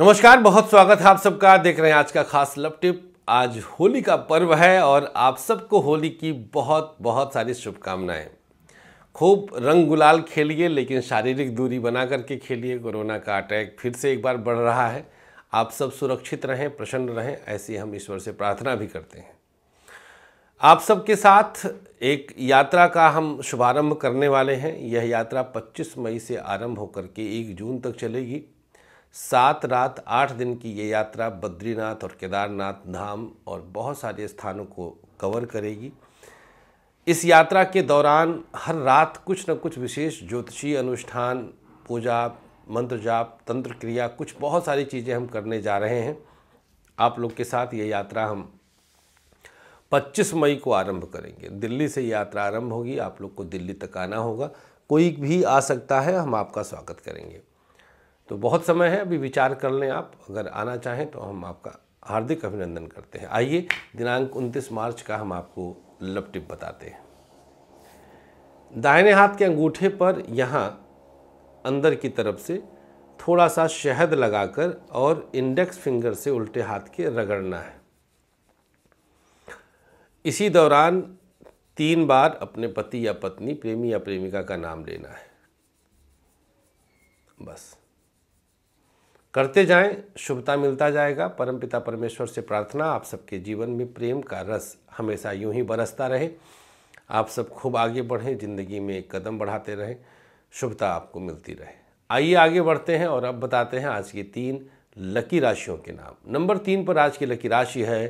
नमस्कार बहुत स्वागत है आप सबका देख रहे हैं आज का खास लव टिप आज होली का पर्व है और आप सबको होली की बहुत बहुत सारी शुभकामनाएं खूब रंग गुलाल खेलिए लेकिन शारीरिक दूरी बना करके खेलिए कोरोना का अटैक फिर से एक बार बढ़ रहा है आप सब सुरक्षित रहें प्रसन्न रहें ऐसी हम ईश्वर से प्रार्थना भी करते हैं आप सबके साथ एक यात्रा का हम शुभारंभ करने वाले हैं यह यात्रा 25 मई से आरंभ होकर के 1 जून तक चलेगी सात रात आठ दिन की ये यात्रा बद्रीनाथ और केदारनाथ धाम और बहुत सारे स्थानों को कवर करेगी इस यात्रा के दौरान हर रात कुछ न कुछ विशेष ज्योतिषी अनुष्ठान पूजा मंत्र जाप तंत्र क्रिया कुछ बहुत सारी चीज़ें हम करने जा रहे हैं आप लोग के साथ ये यात्रा हम 25 मई को आरंभ करेंगे दिल्ली से यात्रा आरंभ होगी आप लोग को दिल्ली तक आना होगा कोई भी आ सकता है हम आपका स्वागत करेंगे तो बहुत समय है अभी विचार कर लें आप अगर आना चाहें तो हम आपका हार्दिक अभिनंदन करते हैं आइए दिनांक 29 मार्च का हम आपको लपटिप टिप बताते हैं दाहिने हाथ के अंगूठे पर यहाँ अंदर की तरफ से थोड़ा सा शहद लगाकर और इंडेक्स फिंगर से उल्टे हाथ के रगड़ना है इसी दौरान तीन बार अपने पति या पत्नी प्रेमी या प्रेमिका का नाम लेना है बस करते जाएं शुभता मिलता जाएगा परम पिता परमेश्वर से प्रार्थना आप सबके जीवन में प्रेम का रस हमेशा यूं ही बरसता रहे आप सब खूब आगे बढ़ें ज़िंदगी में एक कदम बढ़ाते रहें शुभता आपको मिलती रहे आइए आगे बढ़ते हैं और अब बताते हैं आज की तीन लकी राशियों के नाम नंबर तीन पर आज की लकी राशि है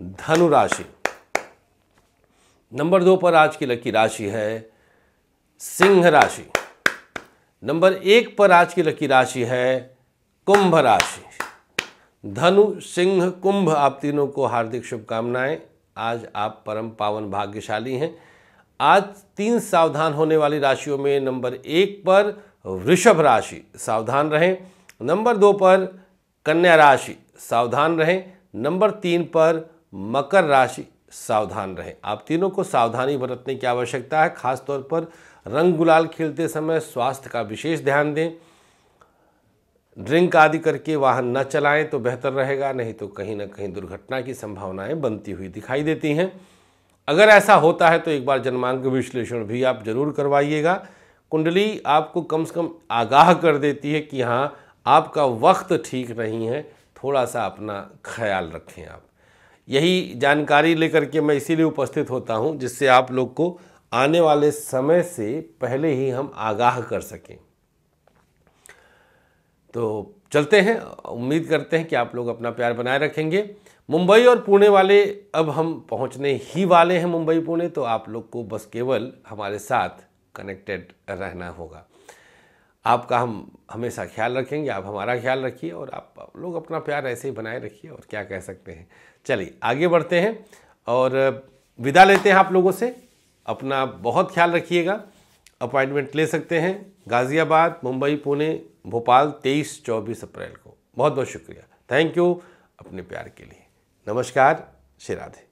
धनु राशि नंबर दो पर आज की लकी राशि है सिंह राशि नंबर एक पर आज की लकी राशि है कुंभ राशि धनु सिंह कुंभ आप तीनों को हार्दिक शुभकामनाएं आज आप परम पावन भाग्यशाली हैं आज तीन सावधान होने वाली राशियों में नंबर एक पर वृषभ राशि सावधान रहें नंबर दो पर कन्या राशि सावधान रहें नंबर तीन पर मकर राशि सावधान रहें आप तीनों को सावधानी बरतने की आवश्यकता है खासतौर पर रंग गुलाल खेलते समय स्वास्थ्य का विशेष ध्यान दें ड्रिंक आदि करके वाहन न चलाएं तो बेहतर रहेगा नहीं तो कहीं ना कहीं दुर्घटना की संभावनाएं बनती हुई दिखाई देती हैं अगर ऐसा होता है तो एक बार जन्मांक विश्लेषण भी आप जरूर करवाइएगा कुंडली आपको कम से कम आगाह कर देती है कि हाँ आपका वक्त ठीक नहीं है थोड़ा सा अपना ख्याल रखें आप यही जानकारी लेकर के मैं इसीलिए उपस्थित होता हूँ जिससे आप लोग को आने वाले समय से पहले ही हम आगाह कर सकें तो चलते हैं उम्मीद करते हैं कि आप लोग अपना प्यार बनाए रखेंगे मुंबई और पुणे वाले अब हम पहुंचने ही वाले हैं मुंबई पुणे तो आप लोग को बस केवल हमारे साथ कनेक्टेड रहना होगा आपका हम हमेशा ख्याल रखेंगे आप हमारा ख्याल रखिए और आप लोग अपना प्यार ऐसे ही बनाए रखिए और क्या कह सकते हैं चलिए आगे बढ़ते हैं और विदा लेते हैं आप लोगों से अपना बहुत ख्याल रखिएगा अपॉइंटमेंट ले सकते हैं गाज़ियाबाद मुंबई पुणे भोपाल तेईस चौबीस अप्रैल को बहुत बहुत शुक्रिया थैंक यू अपने प्यार के लिए नमस्कार श्री राधे